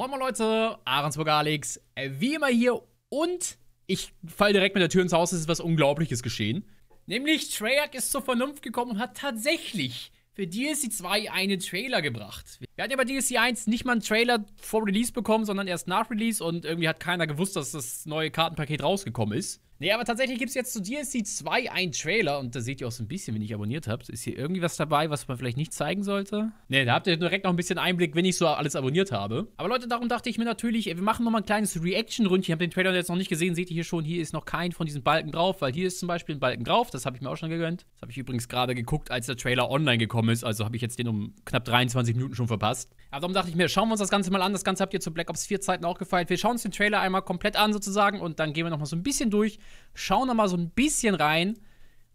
Moin moin Leute, Ahrensburger Alex, äh, wie immer hier und ich fall direkt mit der Tür ins Haus, es ist was Unglaubliches geschehen. Nämlich Treyarch ist zur Vernunft gekommen und hat tatsächlich für DLC 2 einen Trailer gebracht. Wir hatten ja bei DLC 1 nicht mal einen Trailer vor Release bekommen, sondern erst nach Release und irgendwie hat keiner gewusst, dass das neue Kartenpaket rausgekommen ist. Nee, aber tatsächlich gibt es jetzt zu DLC 2 einen Trailer und da seht ihr auch so ein bisschen, wenn ich abonniert habt. Ist hier irgendwie was dabei, was man vielleicht nicht zeigen sollte? Nee, da habt ihr direkt noch ein bisschen Einblick, wenn ich so alles abonniert habe. Aber Leute, darum dachte ich mir natürlich, wir machen nochmal ein kleines Reaction-Ründchen. Ich habe den Trailer jetzt noch nicht gesehen, seht ihr hier schon, hier ist noch kein von diesen Balken drauf, weil hier ist zum Beispiel ein Balken drauf, das habe ich mir auch schon gegönnt. Das habe ich übrigens gerade geguckt, als der Trailer online gekommen ist, also habe ich jetzt den um knapp 23 Minuten schon verpasst. Aber darum dachte ich mir, schauen wir uns das Ganze mal an. Das Ganze habt ihr zu Black Ops 4 Zeiten auch gefeiert. Wir schauen uns den Trailer einmal komplett an sozusagen und dann gehen wir nochmal so ein bisschen durch, schauen noch mal so ein bisschen rein.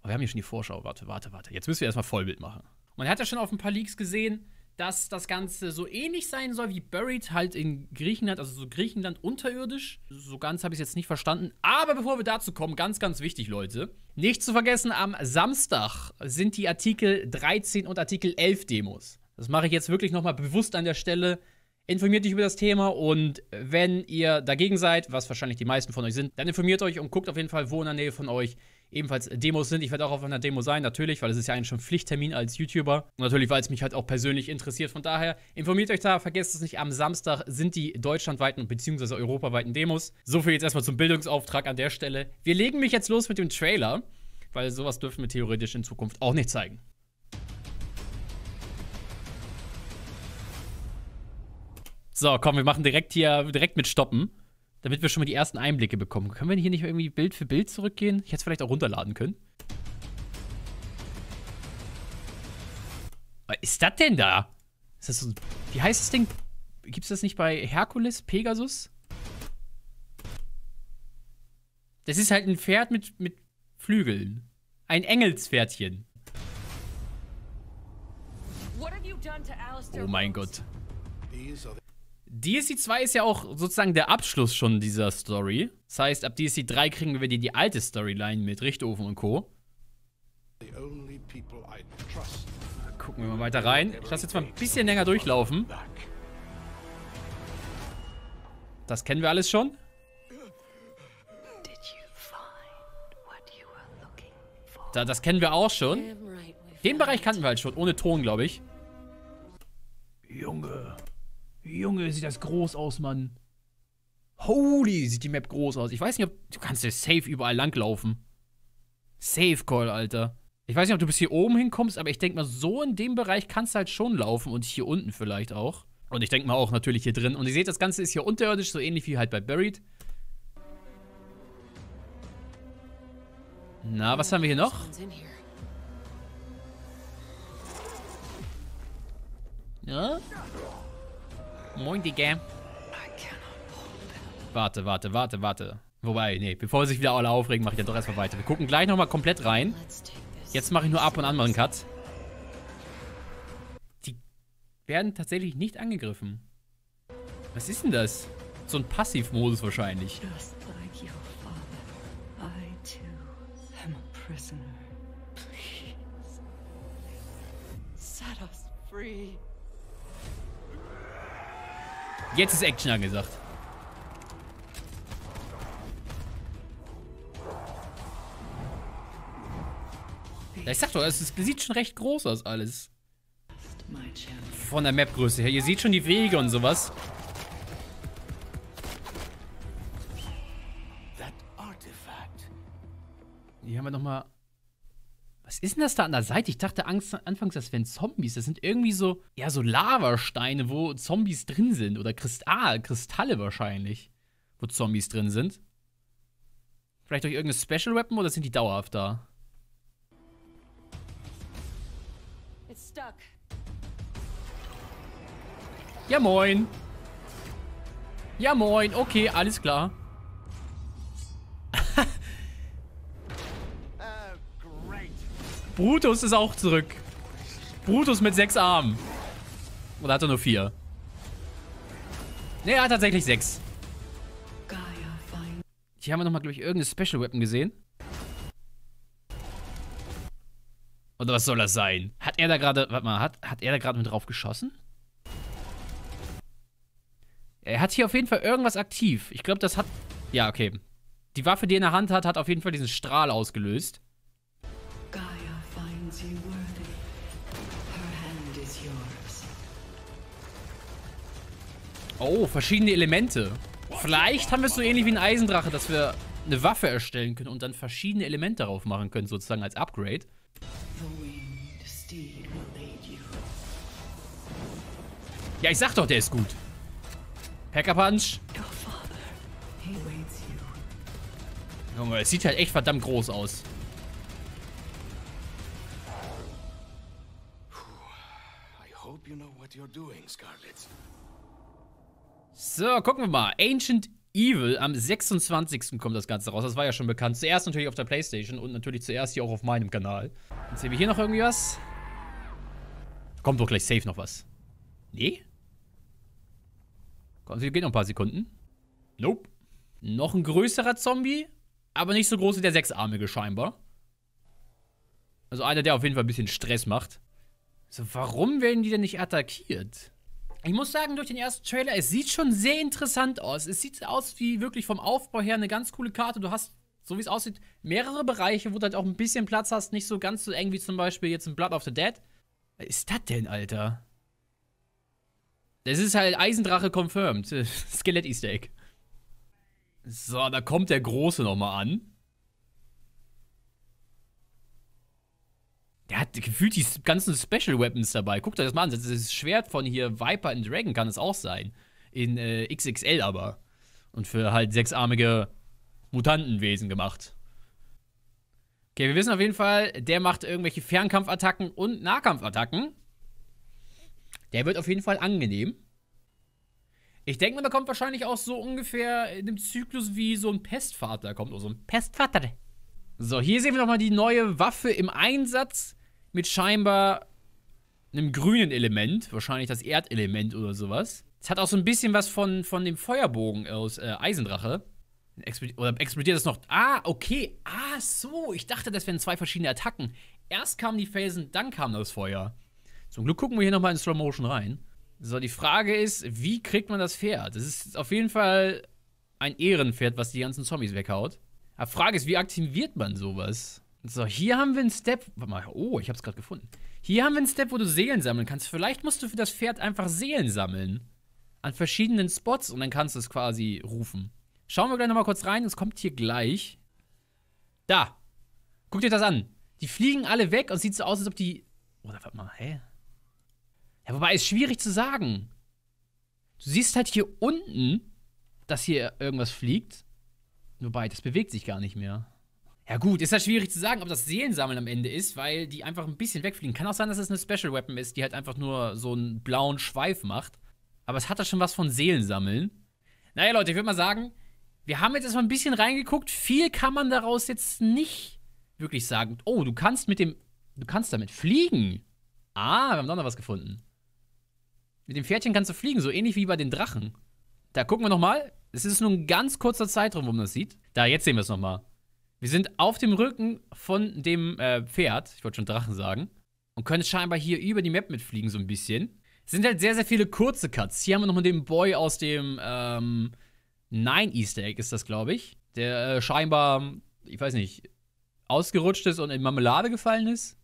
Oh, wir haben hier schon die Vorschau. Warte, warte, warte. Jetzt müssen wir erstmal Vollbild machen. Man hat ja schon auf ein paar Leaks gesehen, dass das Ganze so ähnlich sein soll wie Buried halt in Griechenland, also so Griechenland unterirdisch. So ganz habe ich es jetzt nicht verstanden. Aber bevor wir dazu kommen, ganz, ganz wichtig, Leute. Nicht zu vergessen, am Samstag sind die Artikel 13 und Artikel 11 Demos. Das mache ich jetzt wirklich nochmal bewusst an der Stelle. Informiert euch über das Thema und wenn ihr dagegen seid, was wahrscheinlich die meisten von euch sind, dann informiert euch und guckt auf jeden Fall, wo in der Nähe von euch ebenfalls Demos sind. Ich werde auch auf einer Demo sein, natürlich, weil es ist ja eigentlich schon Pflichttermin als YouTuber. Und natürlich, weil es mich halt auch persönlich interessiert. Von daher, informiert euch da, vergesst es nicht, am Samstag sind die deutschlandweiten bzw. europaweiten Demos. So viel jetzt erstmal zum Bildungsauftrag an der Stelle. Wir legen mich jetzt los mit dem Trailer, weil sowas dürfen wir theoretisch in Zukunft auch nicht zeigen. So, komm, wir machen direkt hier, direkt mit Stoppen, damit wir schon mal die ersten Einblicke bekommen. Können wir hier nicht irgendwie Bild für Bild zurückgehen? Ich hätte es vielleicht auch runterladen können. Was ist das denn da? Ist das so, ein, wie heißt das Ding? Gibt es das nicht bei Herkules, Pegasus? Das ist halt ein Pferd mit, mit Flügeln. Ein Engelspferdchen. Oh mein Gott. DSC 2 ist ja auch sozusagen der Abschluss schon dieser Story. Das heißt, ab DSC 3 kriegen wir die, die alte Storyline mit Richtofen und Co. Gucken wir mal weiter rein. Ich lasse jetzt mal ein bisschen länger durchlaufen. Das kennen wir alles schon. Da, das kennen wir auch schon. Den Bereich kannten wir halt schon, ohne Ton, glaube ich. Junge. Junge, sieht das groß aus, Mann. Holy, sieht die Map groß aus. Ich weiß nicht, ob... Du kannst ja safe überall langlaufen. Safe Call, Alter. Ich weiß nicht, ob du bis hier oben hinkommst, aber ich denke mal, so in dem Bereich kannst du halt schon laufen und hier unten vielleicht auch. Und ich denke mal auch natürlich hier drin. Und ihr seht, das Ganze ist hier unterirdisch, so ähnlich wie halt bei Buried. Na, was haben wir hier noch? Ja? Moin, Digga. Warte, warte, warte, warte. Wobei, nee, bevor sich wieder alle aufregen, mache ich dann doch erstmal weiter. Wir gucken gleich nochmal komplett rein. Jetzt mache ich nur ab und an mal einen Cut. Die werden tatsächlich nicht angegriffen. Was ist denn das? So ein Passivmodus wahrscheinlich. Just like your father, I too am a prisoner. Please, set us free. Jetzt ist Action angesagt. Ich sag doch, es sieht schon recht groß aus alles. Von der Map-Größe her. Ihr seht schon die Wege und sowas. Hier haben wir nochmal was ist denn das da an der Seite? Ich dachte anfangs, das wären Zombies. Das sind irgendwie so, ja, so Lavasteine, wo Zombies drin sind. Oder Kristall, Kristalle wahrscheinlich, wo Zombies drin sind. Vielleicht durch irgendeine Special Weapon oder sind die dauerhaft da? It's stuck. Ja, moin. Ja, moin. Okay, alles klar. Brutus ist auch zurück. Brutus mit sechs Armen. Oder hat er nur vier? Ne, er hat tatsächlich sechs. Hier haben wir nochmal, glaube ich, irgendeine Special Weapon gesehen. Oder was soll das sein? Hat er da gerade, warte mal, hat, hat er da gerade mit drauf geschossen? Er hat hier auf jeden Fall irgendwas aktiv. Ich glaube, das hat, ja, okay. Die Waffe, die er in der Hand hat, hat auf jeden Fall diesen Strahl ausgelöst. Oh, verschiedene Elemente. Vielleicht haben wir es so ähnlich wie ein Eisendrache, dass wir eine Waffe erstellen können und dann verschiedene Elemente darauf machen können, sozusagen als Upgrade. Ja, ich sag doch, der ist gut. Hacker Punch. Junge, es sieht halt echt verdammt groß aus. So, gucken wir mal. Ancient Evil, am 26. kommt das Ganze raus. Das war ja schon bekannt. Zuerst natürlich auf der Playstation und natürlich zuerst hier auch auf meinem Kanal. Jetzt sehen wir hier noch irgendwie was. Kommt doch gleich safe noch was. Nee? Komm, hier geht noch ein paar Sekunden. Nope. Noch ein größerer Zombie, aber nicht so groß wie der sechsarmige scheinbar. Also einer, der auf jeden Fall ein bisschen Stress macht. So, warum werden die denn nicht attackiert? Ich muss sagen, durch den ersten Trailer, es sieht schon sehr interessant aus. Es sieht aus wie wirklich vom Aufbau her eine ganz coole Karte. Du hast, so wie es aussieht, mehrere Bereiche, wo du halt auch ein bisschen Platz hast. Nicht so ganz so eng wie zum Beispiel jetzt in Blood of the Dead. Was ist das denn, Alter? Das ist halt Eisendrache confirmed. Skelett-Easter Egg. So, da kommt der Große nochmal an. Der hat gefühlt die ganzen Special Weapons dabei. Guckt euch das mal an. Das ist das Schwert von hier Viper in Dragon kann es auch sein. In äh, XXL aber. Und für halt sechsarmige Mutantenwesen gemacht. Okay, wir wissen auf jeden Fall, der macht irgendwelche Fernkampfattacken und Nahkampfattacken. Der wird auf jeden Fall angenehm. Ich denke mal, der kommt wahrscheinlich auch so ungefähr in dem Zyklus wie so ein Pestvater kommt. Oder so ein Pestvater. So, hier sehen wir nochmal die neue Waffe im Einsatz mit scheinbar einem grünen Element. Wahrscheinlich das Erdelement oder sowas. Es hat auch so ein bisschen was von, von dem Feuerbogen aus äh, Eisendrache. oder explodiert das noch? Ah, okay. Ah, so. Ich dachte, das wären zwei verschiedene Attacken. Erst kamen die Felsen, dann kam das Feuer. Zum Glück gucken wir hier nochmal in Slow Motion rein. So, die Frage ist, wie kriegt man das Pferd? Das ist auf jeden Fall ein Ehrenpferd, was die ganzen Zombies weghaut. Aber Frage ist, wie aktiviert man sowas? So, hier haben wir einen Step. Warte mal, oh, ich hab's gerade gefunden. Hier haben wir einen Step, wo du Seelen sammeln kannst. Vielleicht musst du für das Pferd einfach Seelen sammeln. An verschiedenen Spots und dann kannst du es quasi rufen. Schauen wir gleich nochmal kurz rein. Es kommt hier gleich. Da. Guck dir das an. Die fliegen alle weg und sieht so aus, als ob die. Oder oh, warte mal, hä? Ja, wobei ist schwierig zu sagen. Du siehst halt hier unten, dass hier irgendwas fliegt. Nur das bewegt sich gar nicht mehr. Ja gut, ist halt schwierig zu sagen, ob das Seelensammeln am Ende ist, weil die einfach ein bisschen wegfliegen. Kann auch sein, dass es eine Special Weapon ist, die halt einfach nur so einen blauen Schweif macht. Aber es hat da halt schon was von Seelensammeln. Naja, Leute, ich würde mal sagen, wir haben jetzt erstmal ein bisschen reingeguckt. Viel kann man daraus jetzt nicht wirklich sagen. Oh, du kannst mit dem. Du kannst damit fliegen. Ah, wir haben doch noch was gefunden. Mit dem Pferdchen kannst du fliegen, so ähnlich wie bei den Drachen. Da gucken wir nochmal. Es ist nur ein ganz kurzer Zeitraum, wo man das sieht. Da, jetzt sehen wir es nochmal. Wir sind auf dem Rücken von dem äh, Pferd, ich wollte schon Drachen sagen, und können scheinbar hier über die Map mitfliegen so ein bisschen. Es sind halt sehr, sehr viele kurze Cuts. Hier haben wir nochmal den Boy aus dem ähm, Nine Easter Egg ist das, glaube ich. Der äh, scheinbar, ich weiß nicht, ausgerutscht ist und in Marmelade gefallen ist.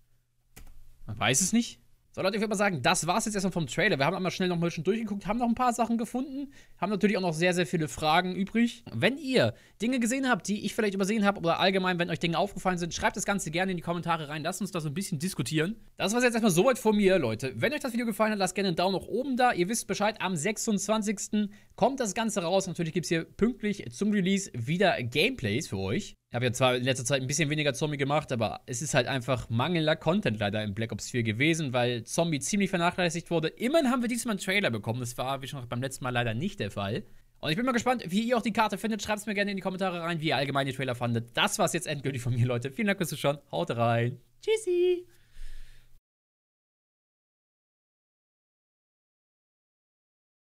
Man weiß es nicht. So, Leute, ich würde mal sagen, das war es jetzt erstmal vom Trailer. Wir haben einmal schnell nochmal schon durchgeguckt, haben noch ein paar Sachen gefunden, haben natürlich auch noch sehr, sehr viele Fragen übrig. Wenn ihr Dinge gesehen habt, die ich vielleicht übersehen habe oder allgemein, wenn euch Dinge aufgefallen sind, schreibt das Ganze gerne in die Kommentare rein. Lasst uns da so ein bisschen diskutieren. Das war es jetzt erstmal soweit von mir, Leute. Wenn euch das Video gefallen hat, lasst gerne einen Daumen nach oben da. Ihr wisst Bescheid, am 26. kommt das Ganze raus. Natürlich gibt es hier pünktlich zum Release wieder Gameplays für euch. Ich habe ja zwar in letzter Zeit ein bisschen weniger Zombie gemacht, aber es ist halt einfach mangelnder Content leider in Black Ops 4 gewesen, weil Zombie ziemlich vernachlässigt wurde. Immerhin haben wir diesmal einen Trailer bekommen. Das war, wie schon beim letzten Mal, leider nicht der Fall. Und ich bin mal gespannt, wie ihr auch die Karte findet. Schreibt es mir gerne in die Kommentare rein, wie ihr allgemein den Trailer fandet. Das war es jetzt endgültig von mir, Leute. Vielen Dank fürs Zuschauen. Haut rein. Tschüssi.